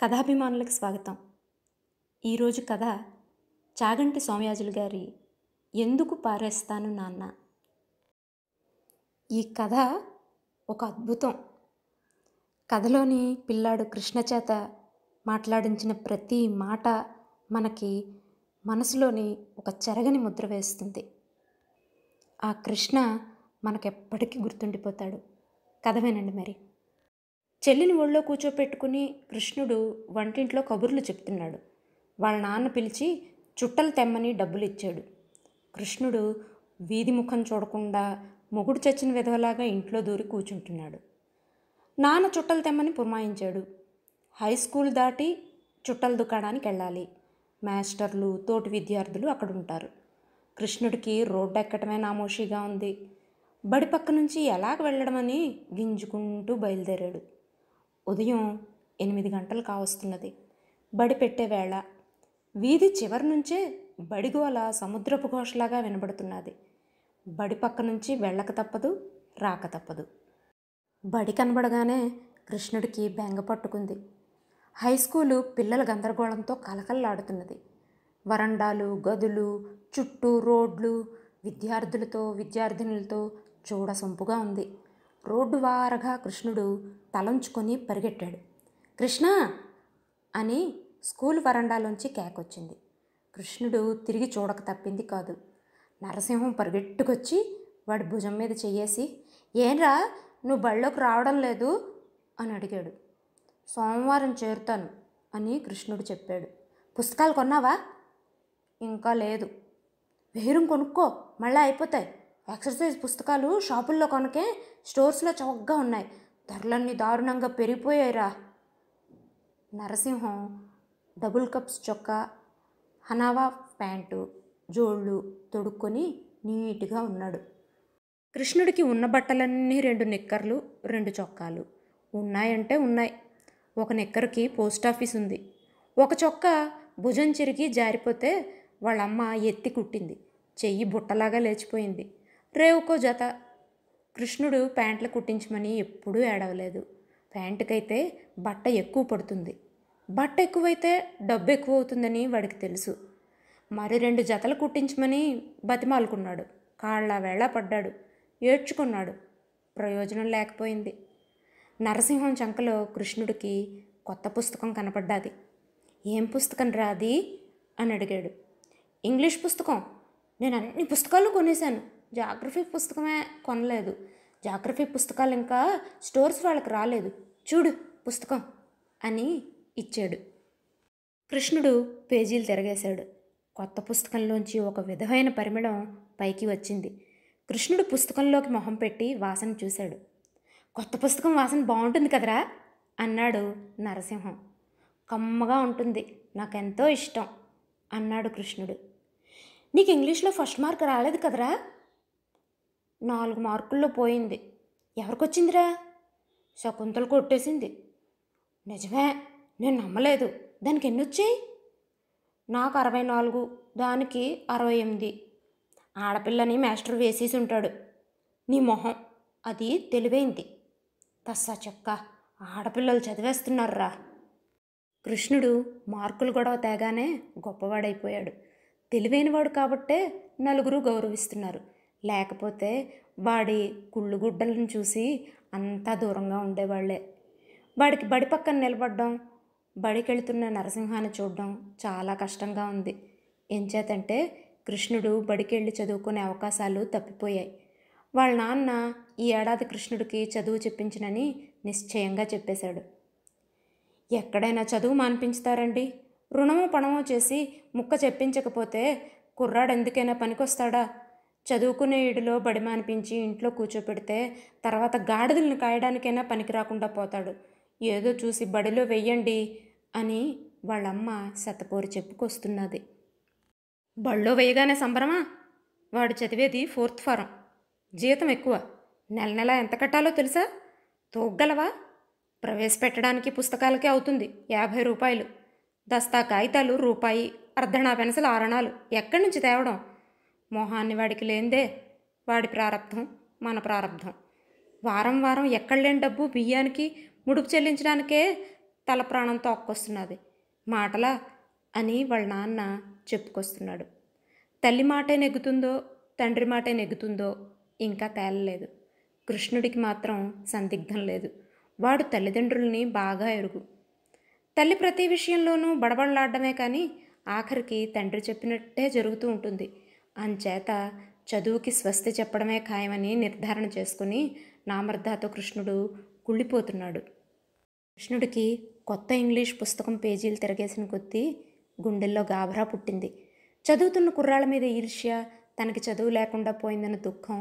కథాభిమానులకు స్వాగతం ఈరోజు కథ చాగంటి సోమయాజులు గారి ఎందుకు పారేస్తాను నాన్న ఈ కథ ఒక అద్భుతం కథలోని పిల్లాడు కృష్ణ చేత మాట్లాడించిన ప్రతి మాట మనకి మనసులోని ఒక చెరగని ముద్ర వేస్తుంది ఆ కృష్ణ మనకెప్పటికీ గుర్తుండిపోతాడు కథ వినండి మరి చెల్లిని ఒళ్ళో కూర్చోపెట్టుకుని కృష్ణుడు వంటింట్లో కబుర్లు చెప్తున్నాడు వాళ్ళ నాన్న పిలిచి చుట్టలు తెమ్మని డబ్బులు ఇచ్చాడు కృష్ణుడు వీధి ముఖం చూడకుండా మొగుడు చచ్చిన విధవలాగా ఇంట్లో దూరి కూర్చుంటున్నాడు నాన్న చుట్టలు తెమ్మని పురమాయించాడు హై స్కూల్ దాటి చుట్టల దుకాణానికి వెళ్ళాలి మాస్టర్లు తోటి విద్యార్థులు అక్కడ ఉంటారు కృష్ణుడికి రోడ్డు ఎక్కటమే నామోషిగా ఉంది బడి పక్క నుంచి ఎలాగ వెళ్ళడమని గింజుకుంటూ బయలుదేరాడు ఉదయం ఎనిమిది గంటలు కావస్తున్నది బడి పెట్టే వేళ వీధి చివరి నుంచే బడిగోల సముద్రపు ఘోషలాగా వినబడుతున్నది బడి పక్క నుంచి వెళ్ళక తప్పదు రాక తప్పదు బడి కనబడగానే కృష్ణుడికి బెంగ పట్టుకుంది హై స్కూలు పిల్లల గందరగోళంతో కలకల్లాడుతున్నది వరండాలు గదులు చుట్టూ రోడ్లు విద్యార్థులతో విద్యార్థినులతో చూడసొంపుగా ఉంది రోడ్డు వారగా కృష్ణుడు తలంచుకొని పరిగెట్టాడు కృష్ణ అని స్కూల్ వరండాలోంచి కేకొచ్చింది కృష్ణుడు తిరిగి చూడక తప్పింది కాదు నరసింహం పరిగెట్టుకొచ్చి వాడి భుజం మీద చెయ్యేసి ఏంరా నువ్వు బళ్ళోకి రావడం లేదు అని అడిగాడు సోమవారం చేరుతాను అని కృష్ణుడు చెప్పాడు పుస్తకాలు కొన్నావా ఇంకా లేదు వేరం కొనుక్కో మళ్ళీ అయిపోతాయి ఎక్సర్సైజ్ పుస్తకాలు షాపుల్లో కొనకే స్టోర్స్లో చౌకగా ఉన్నాయి ధరలన్నీ దారుణంగా పెరిగిపోయాయిరా నరసింహం డబుల్ కప్స్ చొక్కా హనావా ప్యాంటు జోళ్ళు తొడుక్కొని నీట్గా ఉన్నాడు కృష్ణుడికి ఉన్న బట్టలన్నీ రెండు నిక్కర్లు రెండు చొక్కాలు ఉన్నాయంటే ఉన్నాయి ఒక నిక్కర్కి పోస్ట్ ఆఫీస్ ఉంది ఒక చొక్క భుజం చిరిగి జారిపోతే వాళ్ళమ్మ ఎత్తి కుట్టింది చెయ్యి బుట్టలాగా లేచిపోయింది రేవుకో జత కృష్ణుడు ప్యాంట్లు కుట్టించమని ఎప్పుడూ ఏడవలేదు ప్యాంటుకైతే బట్ట ఎక్కువ పడుతుంది బట్ట ఎక్కువైతే డబ్బు ఎక్కువ అవుతుందని వాడికి తెలుసు మరి రెండు జతలు కుట్టించమని బతిమాలుకున్నాడు కాళ్ళ వేళ పడ్డాడు ఏడ్చుకున్నాడు ప్రయోజనం లేకపోయింది నరసింహం చంకలో కృష్ణుడికి కొత్త పుస్తకం కనపడ్డాది ఏం పుస్తకం రాది అని అడిగాడు ఇంగ్లీష్ పుస్తకం నేను అన్ని పుస్తకాలు కొనేశాను జాగ్రఫీ పుస్తకమే కొనలేదు జాగ్రఫీ పుస్తకాలు ఇంకా స్టోర్స్ వాళ్ళకి రాలేదు చూడు పుస్తకం అని ఇచ్చాడు కృష్ణుడు పేజీలు తిరగేశాడు కొత్త పుస్తకంలోంచి ఒక విధమైన పరిమళం పైకి వచ్చింది కృష్ణుడు పుస్తకంలోకి మొహం పెట్టి వాసన చూశాడు కొత్త పుస్తకం వాసన బాగుంటుంది కదరా అన్నాడు నరసింహం కమ్మగా ఉంటుంది నాకెంతో ఇష్టం అన్నాడు కృష్ణుడు నీకు ఇంగ్లీష్లో ఫస్ట్ మార్క్ రాలేదు కదరా నాలుగు మార్కుల్లో పోయింది ఎవరికొచ్చిందిరా శకుంతలు కొట్టేసింది నిజమే నేను నమ్మలేదు దానికి ఎన్ని వచ్చాయి నాకు అరవై నాలుగు దానికి అరవై ఎనిమిది ఆడపిల్లని మాస్టర్ వేసేసి ఉంటాడు నీ మొహం అది తెలివైంది తస్సా చెక్క ఆడపిల్లలు చదివేస్తున్నారురా కృష్ణుడు మార్కులు గొడవ తేగానే గొప్పవాడైపోయాడు తెలివైనవాడు కాబట్టే నలుగురు గౌరవిస్తున్నారు లేకపోతే వాడి కుళ్ళు గుడ్డలను చూసి అంతా దూరంగా ఉండేవాళ్ళే వాడికి బడి పక్కన నిలబడడం బడికి వెళుతున్న నరసింహాన్ని చూడడం చాలా కష్టంగా ఉంది చేతంటే కృష్ణుడు బడికి వెళ్ళి చదువుకునే అవకాశాలు తప్పిపోయాయి వాళ్ళ నాన్న ఈ ఏడాది కృష్ణుడికి చదువు చెప్పించినని నిశ్చయంగా చెప్పేశాడు ఎక్కడైనా చదువు మానిపించుతారండి రుణమో పణమో చేసి ముక్క చెప్పించకపోతే కుర్రాడు ఎందుకైనా పనికొస్తాడా చదువుకునే ఇడిలో బడిమ అనిపించి ఇంట్లో కూర్చోపెడితే తర్వాత గాడిదలను కాయడానికైనా పనికి రాకుండా పోతాడు ఏదో చూసి బడిలో వెయ్యండి అని వాళ్ళమ్మ శతపోరు చెప్పుకొస్తున్నది బళ్ళో వేయగానే సంబరమా వాడు చదివేది ఫోర్త్ ఫారం జీతం ఎక్కువ నెల నెల ఎంత కట్టాలో తెలుసా తూగలవా ప్రవేశపెట్టడానికి పుస్తకాలకే అవుతుంది యాభై రూపాయలు దస్తా కాగితాలు రూపాయి అర్ధనా పెన్సిల్ ఆరణాలు ఎక్కడి నుంచి తేవడం మొహాన్ని వాడికి లేందే వాడి ప్రారంధం మన ప్రారంధం వారం వారం ఎక్కడ లేని డబ్బు బియ్యానికి ముడుపు చెల్లించడానికే తల ప్రాణంతో ఒక్కొస్తున్నది మాటలా అని వాళ్ళ నాన్న చెప్పుకొస్తున్నాడు తల్లి మాటే నెగ్గుతుందో తండ్రి మాటే నెగ్గుతుందో ఇంకా తేలలేదు కృష్ణుడికి మాత్రం సందిగ్ధం లేదు వాడు తల్లిదండ్రుల్ని బాగా ఎరుగు తల్లి ప్రతి విషయంలోనూ బడబడలాడమే కానీ ఆఖరికి తండ్రి చెప్పినట్టే జరుగుతూ ఉంటుంది అంచేత చదువుకి స్వస్తి చెప్పడమే ఖాయమని నిర్ధారణ చేసుకుని నామర్ధాతో కృష్ణుడు కుళ్ళిపోతున్నాడు కృష్ణుడికి కొత్త ఇంగ్లీష్ పుస్తకం పేజీలు తిరగేసిన కొద్దీ గుండెల్లో గాభరా పుట్టింది చదువుతున్న కుర్రాళ్ళ మీద ఈర్ష్య తనకి చదువు లేకుండా పోయిందన్న దుఃఖం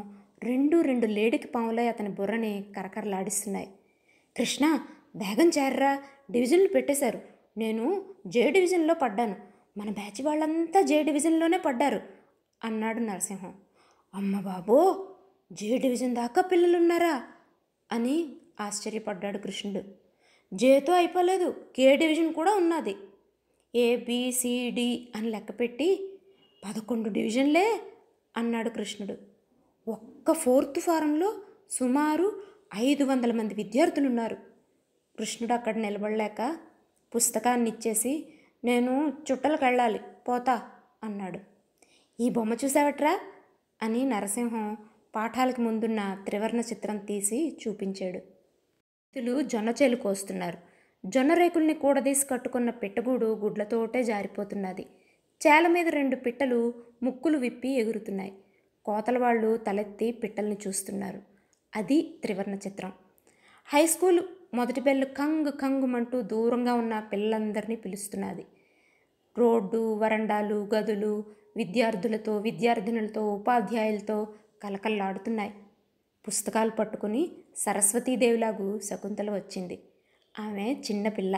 రెండు రెండు లేడికి పాములై అతని బుర్రని కరకరలాడిస్తున్నాయి కృష్ణ బేగం చేర్రా డివిజన్లు పెట్టేశారు నేను జే డివిజన్లో పడ్డాను మన బ్యాచ్ వాళ్ళంతా జే డివిజన్లోనే పడ్డారు అన్నాడు నరసింహం అమ్మ బాబో జే డివిజన్ దాకా పిల్లలున్నారా అని ఆశ్చర్యపడ్డాడు కృష్ణుడు జేతో అయిపోలేదు కే డివిజన్ కూడా ఉన్నది ఏబిసిడి అని లెక్కపెట్టి పదకొండు డివిజన్లే అన్నాడు కృష్ణుడు ఒక్క ఫోర్త్ ఫారంలో సుమారు ఐదు వందల మంది విద్యార్థులు ఉన్నారు కృష్ణుడు అక్కడ నిలబడలేక పుస్తకాన్ని ఇచ్చేసి నేను చుట్టలకు వెళ్ళాలి పోతా అన్నాడు ఈ బొమ్మ చూసావట్రా అని నరసింహం పాఠాలకు ముందున్న త్రివర్ణ చిత్రం తీసి చూపించాడు రైతులు జొన్న చేలు కోస్తున్నారు జొన్న రేకుల్ని కూడదీసి కట్టుకున్న పిట్టగూడు గుడ్లతోటే జారిపోతున్నది చేల మీద రెండు పిట్టలు ముక్కులు విప్పి ఎగురుతున్నాయి కోతల వాళ్ళు తలెత్తి పిట్టల్ని చూస్తున్నారు అది త్రివర్ణ చిత్రం హై స్కూల్ మొదటి బెల్లు కంగు కంగుమంటూ దూరంగా ఉన్న పిల్లలందరినీ పిలుస్తున్నది రోడ్డు వరండాలు గదులు విద్యార్థులతో విద్యార్థినులతో ఉపాధ్యాయులతో కలకల్లాడుతున్నాయి పుస్తకాలు పట్టుకుని సరస్వతీదేవిలాగు శకుంతల వచ్చింది ఆమె చిన్నపిల్ల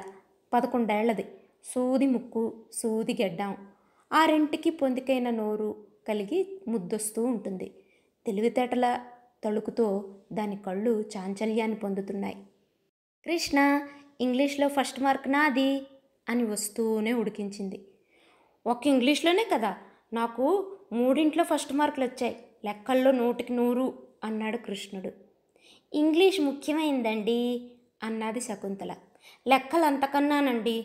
పదకొండేళ్లది సూది ముక్కు సూది గెడ్డాం ఆ రెంటికి పొందికైన నోరు కలిగి ముద్దొస్తూ ఉంటుంది తెలివితేటల తలుకుతో దాని కళ్ళు చాంచల్యాన్ని పొందుతున్నాయి కృష్ణ ఇంగ్లీష్లో ఫస్ట్ మార్క్ నాది అని వస్తూనే ఉడికించింది ఒక్క ఇంగ్లీష్లోనే కదా నాకు మూడింట్లో ఫస్ట్ మార్కులు వచ్చాయి లెక్కల్లో నూటికి నూరు అన్నాడు కృష్ణుడు ఇంగ్లీష్ ముఖ్యమైందండి అన్నది శకుంతల లెక్కలు అంతకన్నానండి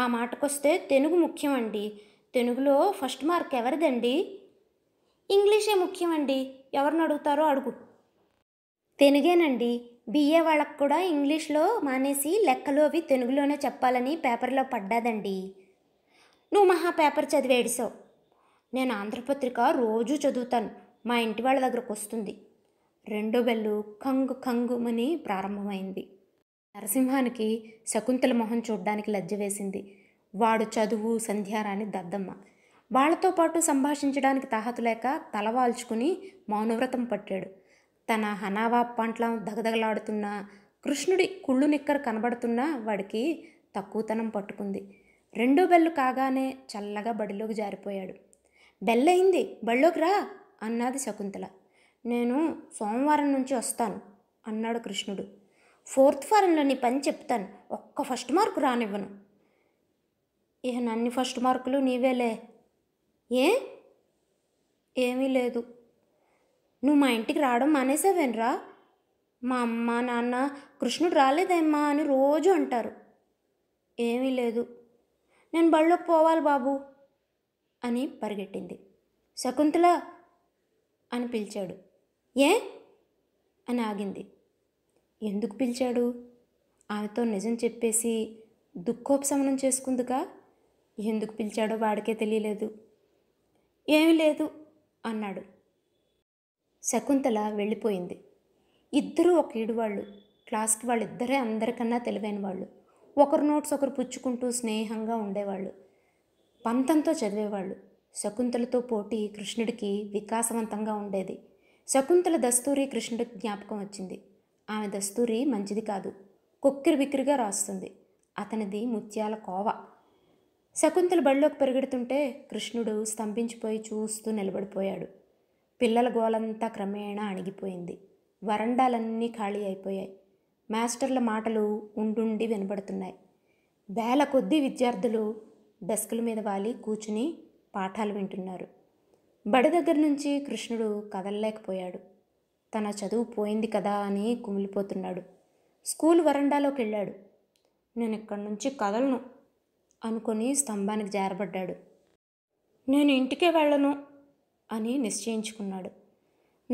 ఆ మాటకొస్తే తెలుగు ముఖ్యమండి తెలుగులో ఫస్ట్ మార్క్ ఎవరిదండి ఇంగ్లీషే ముఖ్యమండి ఎవరిని అడుగుతారో అడుగు తెలుగేనండి బిఏ వాళ్ళకు కూడా ఇంగ్లీష్లో మానేసి లెక్కలు అవి తెలుగులోనే చెప్పాలని పేపర్లో పడ్డాదండి నువ్వు మహా పేపర్ చదివి ఏడిసావు నేను ఆంధ్రపత్రిక రోజూ చదువుతాను మా ఇంటి వాళ్ళ దగ్గరకు వస్తుంది రెండో బెల్లు కంగు కంగుమని ప్రారంభమైంది నరసింహానికి శకుంతల మొహం చూడ్డానికి లజ్జ వేసింది వాడు చదువు సంధ్యారాని దద్దమ్మ వాళ్లతో పాటు సంభాషించడానికి తాహతు లేక తలవాల్చుకుని మౌనవ్రతం పట్టాడు తన హనావా పంట్లం దగదగలాడుతున్న కృష్ణుడి కుళ్ళు నిక్కర కనబడుతున్నా వాడికి తక్కువతనం పట్టుకుంది రెండో బెల్లు కాగానే చల్లగా బడిలోకి జారిపోయాడు బెల్లయింది బడిలోకి రా అన్నది శకుంతల నేను సోమవారం నుంచి వస్తాను అన్నాడు కృష్ణుడు ఫోర్త్ ఫారంలో నీ పని చెప్తాను ఒక్క ఫస్ట్ మార్కు రానివ్వను ఇక నన్ని ఫస్ట్ మార్కులు నీవేలే ఏ ఏమీ లేదు నువ్వు మా ఇంటికి రావడం మానేసావేనరా మా అమ్మ నాన్న కృష్ణుడు రాలేదేమ్మా అని రోజు అంటారు ఏమీ లేదు నేను బళ్ళోకి పోవాలి బాబు అని పరిగెట్టింది శకుంతల అని పిలిచాడు ఏ అని ఆగింది ఎందుకు పిలిచాడు ఆమెతో నిజం చెప్పేసి దుఃఖోపశమనం చేసుకుందుగా ఎందుకు పిలిచాడో వాడికే తెలియలేదు ఏమీ లేదు అన్నాడు శకుంతల వెళ్ళిపోయింది ఇద్దరూ ఒక ఈడు వాళ్ళు క్లాస్కి వాళ్ళిద్దరే అందరికన్నా తెలివైన వాళ్ళు ఒకరు నోట్స్ ఒకరు పుచ్చుకుంటూ స్నేహంగా ఉండేవాళ్ళు పంతంతో చదివేవాళ్ళు శకుంతలతో పోటీ కృష్ణుడికి వికాసవంతంగా ఉండేది శకుంతల దస్తూరి కృష్ణుడికి జ్ఞాపకం వచ్చింది ఆమె దస్తూరి మంచిది కాదు కుక్కిరి బిక్కిరిగా రాస్తుంది అతనిది ముత్యాల కోవ శకుంతల బడిలోకి పరిగెడుతుంటే కృష్ణుడు స్తంభించిపోయి చూస్తూ నిలబడిపోయాడు పిల్లల గోలంతా క్రమేణా అణిగిపోయింది వరండాలన్నీ ఖాళీ అయిపోయాయి మాస్టర్ల మాటలు ఉండుండి వినబడుతున్నాయి వేల కొద్దీ విద్యార్థులు డెస్కుల మీద వాలి కూర్చుని పాఠాలు వింటున్నారు బడి దగ్గర నుంచి కృష్ణుడు కదలలేకపోయాడు తన చదువు పోయింది కదా అని కుమిలిపోతున్నాడు స్కూల్ వరండాలోకి వెళ్ళాడు నేను ఇక్కడి నుంచి కదలను అనుకొని స్తంభానికి జారబడ్డాడు నేను ఇంటికే వెళ్ళను అని నిశ్చయించుకున్నాడు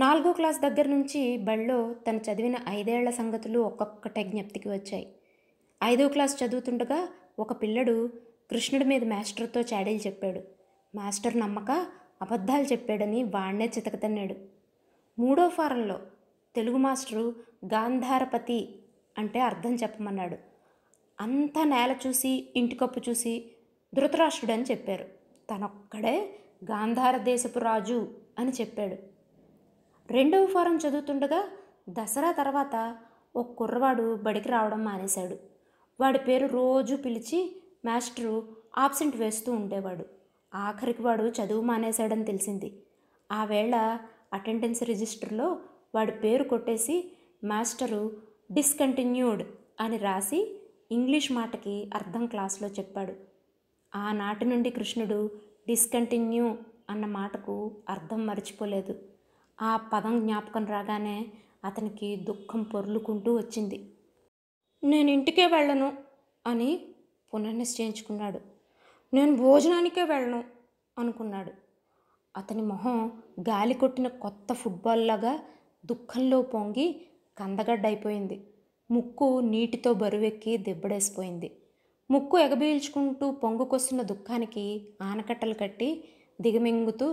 నాలుగో క్లాస్ దగ్గర నుంచి బళ్ళో తను చదివిన ఐదేళ్ల సంగతులు ఒక్కొక్కట జ్ఞప్తికి వచ్చాయి ఐదో క్లాస్ చదువుతుండగా ఒక పిల్లడు కృష్ణుడి మీద మాస్టర్తో చాడీలు చెప్పాడు మాస్టర్ నమ్మక అబద్ధాలు చెప్పాడని వాణ్ణే చితకతన్నాడు మూడో ఫారంలో తెలుగు మాస్టరు గాంధారపతి అంటే అర్థం చెప్పమన్నాడు అంతా నేల చూసి ఇంటికప్పు చూసి ధృతరాష్ట్రుడని చెప్పారు తనొక్కడే గాంధార దేశపు రాజు అని చెప్పాడు రెండవ ఫారం చదువుతుండగా దసరా తర్వాత ఒక కుర్రవాడు బడికి రావడం మానేశాడు వాడి పేరు రోజు పిలిచి మాస్టరు ఆబ్సెంట్ వేస్తూ ఉండేవాడు ఆఖరికి వాడు చదువు మానేశాడని తెలిసింది ఆ వేళ అటెండెన్స్ రిజిస్టర్లో వాడి పేరు కొట్టేసి మాస్టరు డిస్కంటిన్యూడ్ అని రాసి ఇంగ్లీష్ మాటకి అర్థం క్లాస్లో చెప్పాడు ఆనాటి నుండి కృష్ణుడు డిస్కంటిన్యూ అన్న మాటకు అర్థం మర్చిపోలేదు ఆ పదం జ్ఞాపకం రాగానే అతనికి దుఃఖం పొర్లుకుంటూ వచ్చింది నేను ఇంటికే వెళ్ళను అని పునర్నిశ్చయించుకున్నాడు నేను భోజనానికే వెళ్ళను అనుకున్నాడు అతని మొహం గాలి కొట్టిన కొత్త ఫుట్బాల్ లాగా దుఃఖంలో పొంగి కందగడ్డైపోయింది ముక్కు నీటితో బరువెక్కి దెబ్బడేసిపోయింది ముక్కు ఎగబీల్చుకుంటూ పొంగుకొస్తున్న దుఃఖానికి ఆనకట్టలు కట్టి దిగమింగుతూ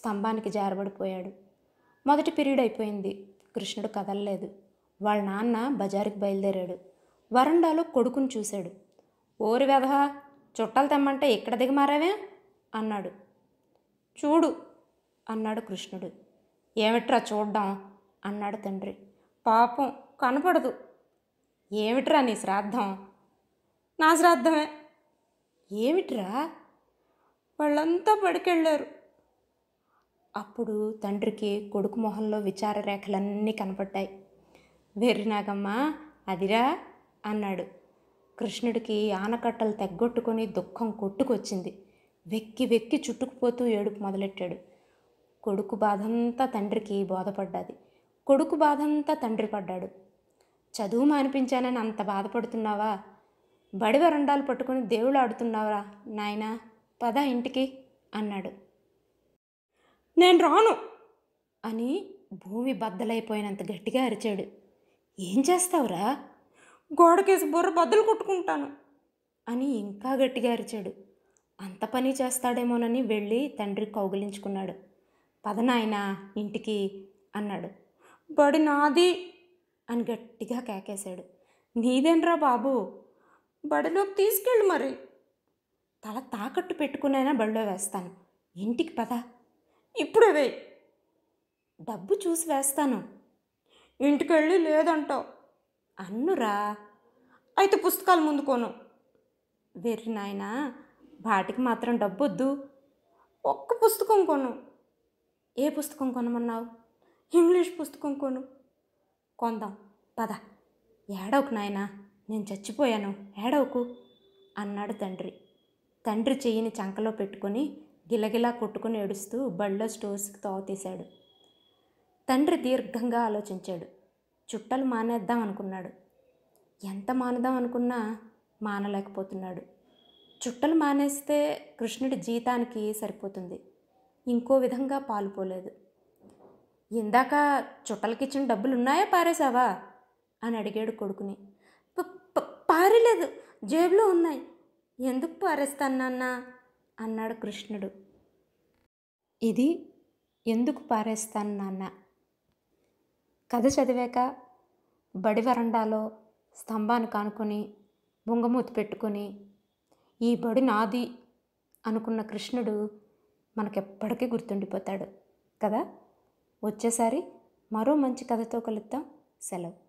స్తంభానికి జారబడిపోయాడు మొదటి పీరియడ్ అయిపోయింది కృష్ణుడు కదలలేదు వాళ్ళ నాన్న బజారుకి బయలుదేరాడు వరండాలో కొడుకుని చూశాడు ఓరి వెధ చుట్టాలు తెమ్మంటే ఇక్కడ దిగమారావే అన్నాడు చూడు అన్నాడు కృష్ణుడు ఏమిట్రా చూడ్డం అన్నాడు తండ్రి పాపం కనపడదు ఏమిట్రా నీ శ్రాద్ధం నా శ్రాద్ధమే ఏమిట్రా వాళ్ళంతా పడికెళ్ళారు అప్పుడు తండ్రికి కొడుకు మొహంలో విచార రేఖలన్నీ కనపడ్డాయి వెర్రినాగమ్మ అదిరా అన్నాడు కృష్ణుడికి ఆనకట్టలు తెగ్గొట్టుకొని దుఃఖం కొట్టుకొచ్చింది వెక్కి వెక్కి చుట్టుకుపోతూ ఏడుపు మొదలెట్టాడు కొడుకు బాధంతా తండ్రికి బోధపడ్డాది కొడుకు బాధంతా తండ్రి పడ్డాడు చదువు మానిపించానని అంత బాధపడుతున్నావా బడి వరండాలు పట్టుకుని దేవుళ్ళు ఆడుతున్నావా నాయనా పద ఇంటికి అన్నాడు నేను రాను అని భూమి బద్దలైపోయినంత గట్టిగా అరిచాడు ఏం చేస్తావురా గోడకేసి బుర్ర బద్దలు కొట్టుకుంటాను అని ఇంకా గట్టిగా అరిచాడు అంత పని చేస్తాడేమోనని వెళ్ళి తండ్రి కౌగిలించుకున్నాడు పదనాయన ఇంటికి అన్నాడు బడి నాది అని గట్టిగా కేకేశాడు నీదేనరా బాబు బడిలోకి తీసుకెళ్ళు మరి తల తాకట్టు పెట్టుకునైనా బడిలో వేస్తాను ఇంటికి పదా ఇప్పుడు వేయి డబ్బు చూసి వేస్తాను ఇంటికెళ్ళి లేదంటావు అన్నురా అయితే పుస్తకాలు ముందుకోను వెర్రి నాయనా వాటికి మాత్రం డబ్బు వద్దు ఒక్క పుస్తకం కొను ఏ పుస్తకం కొనమన్నావు ఇంగ్లీష్ పుస్తకం కొను కొందాం పద ఏడవకు నాయనా నేను చచ్చిపోయాను ఏడవకు అన్నాడు తండ్రి తండ్రి చెయ్యిని చంకలో పెట్టుకొని గిలగిలా కొట్టుకుని ఏడుస్తూ బళ్ళో స్టోర్స్కి తావుతీశాడు తండ్రి దీర్ఘంగా ఆలోచించాడు చుట్టలు మానేద్దాం అనుకున్నాడు ఎంత మానదాం అనుకున్నా మానలేకపోతున్నాడు చుట్టలు మానేస్తే కృష్ణుడి జీతానికి సరిపోతుంది ఇంకో విధంగా పాలుపోలేదు ఇందాక చుట్టలకిచ్చిన డబ్బులు ఉన్నాయా పారేసావా అని అడిగాడు కొడుకుని పారేలేదు జేబులో ఉన్నాయి ఎందుకు పారేస్తాను నాన్నా అన్నాడు కృష్ణుడు ఇది ఎందుకు పారేస్తాను నాన్న కథ చదివాక బడి వరండాలో స్తంభాన్ని కానుకొని బొంగమూతి పెట్టుకొని ఈ బడి నాది అనుకున్న కృష్ణుడు మనకెప్పటికీ గుర్తుండిపోతాడు కదా వచ్చేసారి మరో మంచి కథతో కలుద్దాం సెలవు